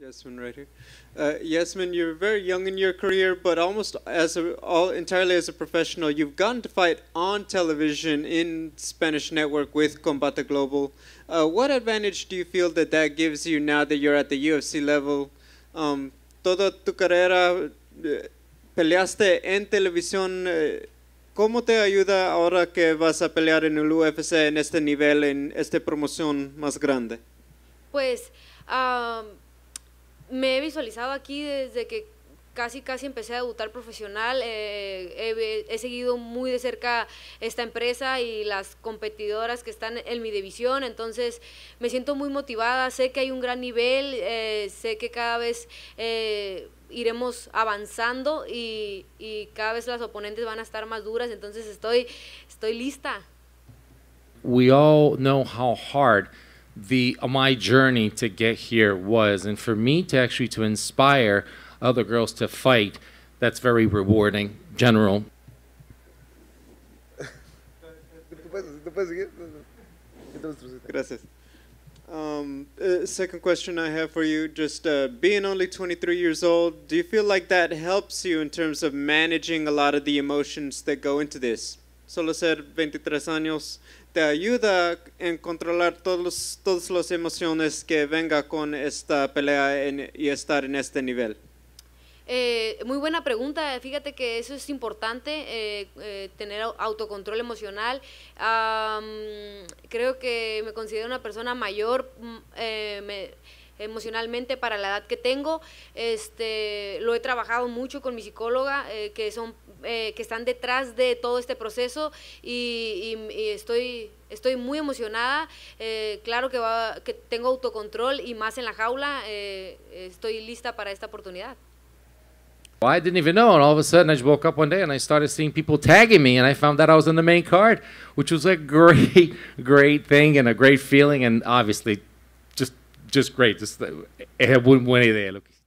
Yasmin, right here. Uh, Yasmin, you're very young in your career, but almost as a, all entirely as a professional, you've gotten to fight on television in Spanish network with Combate Global. Uh, what advantage do you feel that that gives you now that you're at the UFC level? Um, toda tu carrera eh, peleaste en televisión. Eh, ¿Cómo te ayuda ahora que vas a pelear en el UFC en este nivel, en esta promoción más grande? Pues. Um me he visualizado aquí desde que casi casi empecé a debutar profesional. Eh, he, seguido muy de cerca esta empresa y las competidoras que están en mi división, entonces me siento muy motivada, sé que hay un gran nivel, eh, sé que cada vez eh, iremos avanzando y, y, cada vez las oponentes van a estar más duras, entonces estoy, estoy lista. We all know how hard the my journey to get here was and for me to actually to inspire other girls to fight that's very rewarding general Gracias. Um, uh, second question I have for you, just uh, being only 23 years old, do you feel like that helps you in terms of managing a lot of the emotions that go into this? solo ser 23 años, te ayuda en controlar todos, todas las emociones que venga con esta pelea y estar en este nivel. Eh, muy buena pregunta, fíjate que eso es importante, eh, eh, tener autocontrol emocional. creo que me considero una persona mayor, mm, me, emocionalmente para la edad que tengo. Este, lo he trabajado mucho con mi psicóloga, eh, que, son, eh, que están detrás de todo este proceso y, y, y estoy estoy muy emocionada. Eh, claro que, va, que tengo autocontrol y más en la jaula. Eh, estoy lista para esta oportunidad. I didn't even know, and all of a sudden I just woke up one day and I started seeing people tagging me, and I found that I was on the main card, which was a great, great thing and a great feeling, and obviously just great. Just, eh, es when buena idea lo que